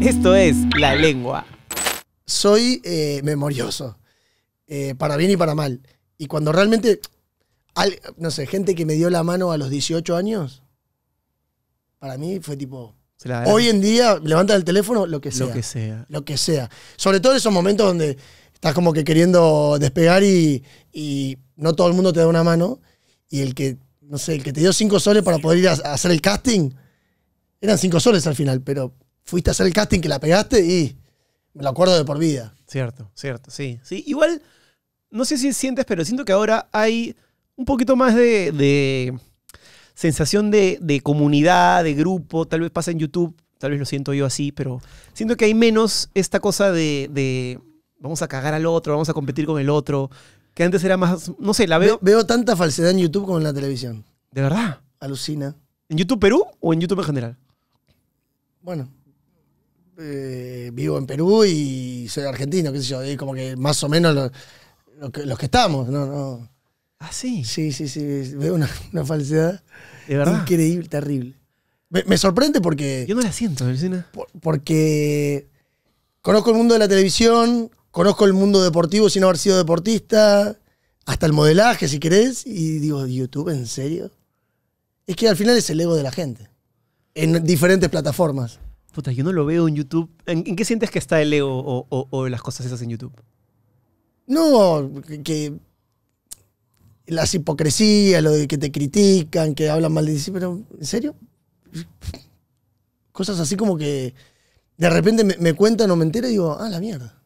Esto es La Lengua. Soy eh, memorioso, eh, para bien y para mal. Y cuando realmente, no sé, gente que me dio la mano a los 18 años, para mí fue tipo, Hoy en día, levanta el teléfono, lo que sea. Lo que sea. Lo que sea. Sobre todo en esos momentos donde estás como que queriendo despegar y, y, no todo el mundo te da una mano y el que, no sé, el que te dio cinco soles para poder ir a, hacer el casting, eran cinco soles al final, pero fuiste a hacer el casting que la pegaste y me lo acuerdo de por vida. Cierto, cierto, sí. sí. Igual, no sé si sientes, pero siento que ahora hay un poquito más de, de sensación de, de, comunidad, de grupo. Tal vez pasa en YouTube, tal vez lo siento yo así, pero siento que hay menos esta cosa de, de vamos a cagar al otro, vamos a competir con el otro que antes era más, no sé, la veo... veo tanta falsedad en YouTube como en la televisión. ¿De verdad? Alucina. ¿En YouTube Perú o en YouTube en general? Bueno, eh, vivo en Perú y soy argentino, qué sé yo, Es como que más o menos los que estamos, no, no. Ah, sí. Sí, sí, sí, veo una, falsedad. ¿De verdad? Increíble, terrible. Me, sorprende porque... Yo no la siento, Alucina. porque conozco el mundo de la televisión, conozco el mundo deportivo sin haber sido deportista, hasta el modelaje, si querés, y digo, ¿YouTube en serio? Es que al final es el ego de la gente, en diferentes plataformas. Puta, yo no lo veo en YouTube. ¿En, qué sientes que está el ego o, las cosas esas en YouTube? No, que las hipocresías, lo de que te critican, que hablan mal de sí pero ¿en serio? Cosas así como que de repente me, me cuentan o me entero y digo, ah, la mierda.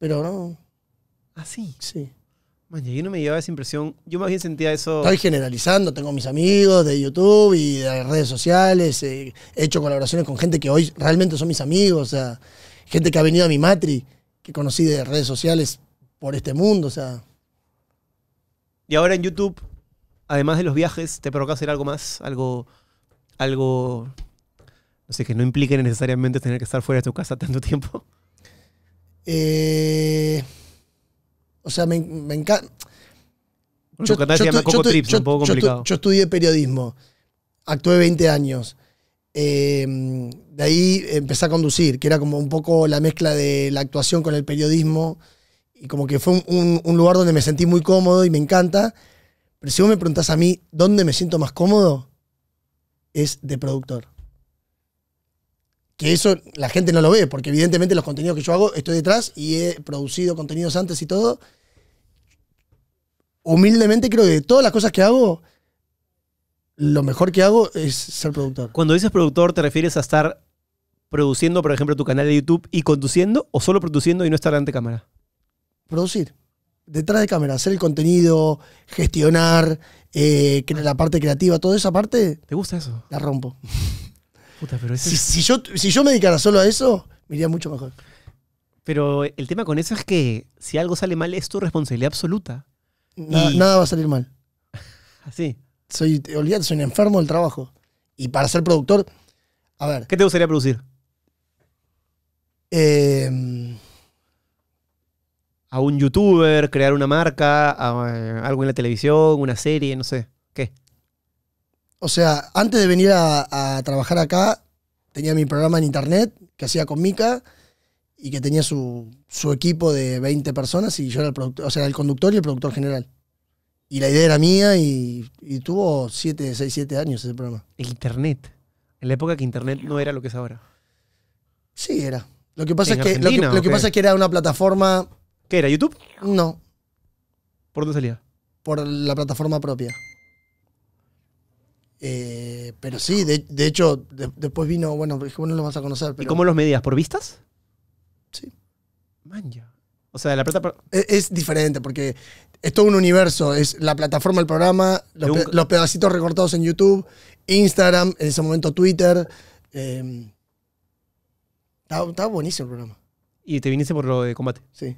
Pero no. ¿Ah, Sí. Man, yo no me llevaba esa impresión. Yo más bien sentía eso. Estoy generalizando. Tengo mis amigos de YouTube y de redes sociales. Eh, he hecho colaboraciones con gente que hoy realmente son mis amigos. O sea, gente que ha venido a mi matri, que conocí de redes sociales por este mundo. O sea. Y ahora en YouTube, además de los viajes, te provoca hacer algo más, algo, algo, no sé, que no implique necesariamente tener que estar fuera de tu casa tanto tiempo. Eh, o sea, me, encanta. Yo, estudié periodismo, actué 20 años. Eh, de ahí empecé a conducir, que era como un poco la mezcla de la actuación con el periodismo. Y como que fue un lugar donde me sentí muy cómodo y me encanta. Pero si vos me preguntás a mí dónde me siento más cómodo, es de productor que eso la gente no lo ve, porque evidentemente los contenidos que yo hago, estoy detrás y he producido contenidos antes y todo. Humildemente creo que de todas las cosas que hago, lo mejor que hago es ser productor. Cuando dices productor, ¿te refieres a estar produciendo, por ejemplo, tu canal de YouTube y conduciendo o solo produciendo y no estar ante cámara? Producir. Detrás de cámara, hacer el contenido, gestionar, eh, la parte creativa, toda esa parte. ¿Te gusta eso? La rompo. pero si, yo, si yo me dedicara solo a eso, me iría mucho mejor. Pero el tema con eso es que si algo sale mal, es tu responsabilidad absoluta. Nada, va a salir mal. Así. Soy, olvídate, soy un enfermo del trabajo. Y para ser productor, a ver. ¿Qué te gustaría producir? Em, a un youtuber, crear una marca, eh, algo en la televisión, una serie, no sé. ¿Qué? o sea, antes de venir a, trabajar acá, tenía mi programa en internet que hacía con Mica y que tenía su, equipo de 20 personas y yo era el, o sea, el conductor y el productor general. Y la idea era mía y, tuvo 7, 6, 7 años ese programa. El internet. En la época que internet no era lo que es ahora. Sí, era. Lo que pasa, es que, que, lo que pasa es que era una plataforma... ¿Qué era? ¿YouTube? No. ¿Por dónde salía? Por la plataforma propia. Eh, pero sí, de, hecho, después vino, bueno, bueno no lo vas a conocer. Pero... ¿Y cómo los medías? ¿Por vistas? Sí. Manja. O sea, la plata... E-, es, diferente porque es todo un universo. Es la plataforma, el programa, los, pedacitos recortados en YouTube, Instagram, en ese momento Twitter. Em, estaba, buenísimo el programa. ¿Y te viniste por lo de combate? Sí.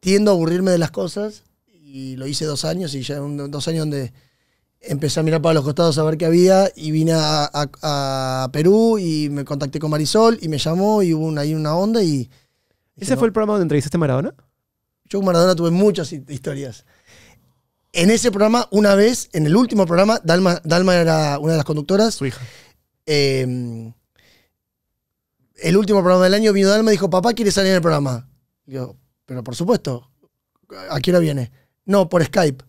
Tiendo a aburrirme de las cosas y lo hice dos años y ya dos años donde empecé a mirar para los costados a ver qué había y vine a, Perú y me contacté con Marisol y me llamó y hubo ahí una onda y... ¿Ese fue el programa donde entrevistaste a Maradona? Yo con Maradona tuve muchas historias. En ese programa, una vez, en el último programa, Dalma, Dalma era una de las conductoras. Su hija. Em, el último programa del año vino Dalma y dijo, papá quiere salir en el programa. yo, pero por supuesto, ¿a qué hora viene? No, por Skype.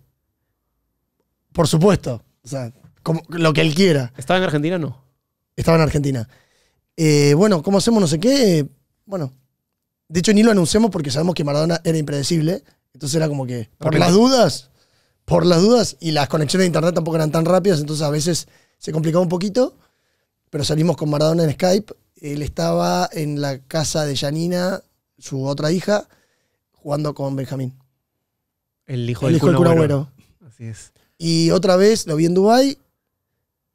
Por supuesto. O sea, como, lo que él quiera. ¿Estaba en Argentina no? Estaba en Argentina. Eh, bueno, ¿cómo hacemos no sé qué? Bueno, de hecho ni lo anunciamos porque sabemos que Maradona era impredecible. Entonces era como que, por las dudas, por las dudas, y las conexiones de internet tampoco eran tan rápidas, entonces a veces se complicaba un poquito, pero salimos con Maradona en Skype. Él estaba en la casa de Janina, su otra hija, jugando con Benjamín. El hijo, el del hijo Así es. Y otra vez lo vi en Dubai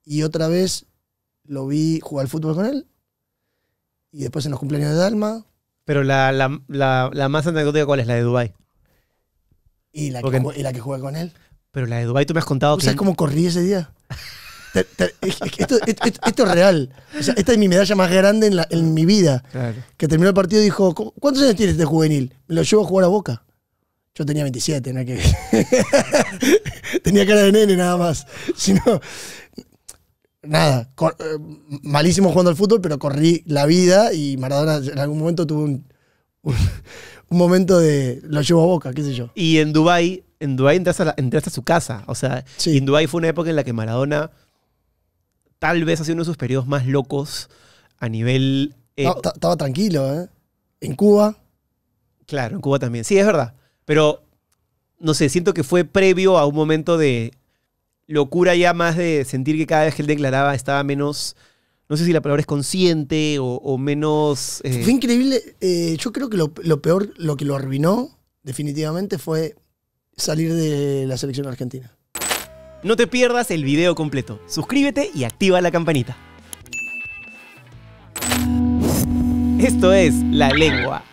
y otra vez lo vi jugar al fútbol con él. Y después en los cumpleaños de Dalma. Pero la, la, más anecdótica, ¿cuál es? La de Dubai. Y la, que, juega con él. Pero la de Dubai tú me has contado que... ¿Sabes cómo corrí ese día? esto, es real. esta es mi medalla más grande en, la, mi vida. Que terminó el partido y dijo, ¿cuántos años tienes de este juvenil? Me lo llevo a jugar a Boca. Yo tenía 27, no que. tenía cara de nene nada más. Sino. Nada, eh, malísimo jugando al fútbol, pero corrí la vida y Maradona en algún momento tuvo un, momento de. Lo llevo a boca, qué sé yo. Y en Dubai en Dubái entraste a, su casa. O sea, en Dubái fue una época en la que Maradona tal vez ha sido uno de sus periodos más locos a nivel... Eh, estaba tranquilo, ¿eh? En Cuba. Claro, en Cuba también. Sí, es verdad. Pero, no sé, siento que fue previo a un momento de locura ya más de sentir que cada vez que él declaraba estaba menos, no sé si la palabra es consciente o, menos... Eh, fue increíble. Eh, yo creo que lo, lo, peor, lo que lo arruinó definitivamente fue salir de la selección argentina. No te pierdas el video completo. Suscríbete y activa la campanita. Esto es La Lengua.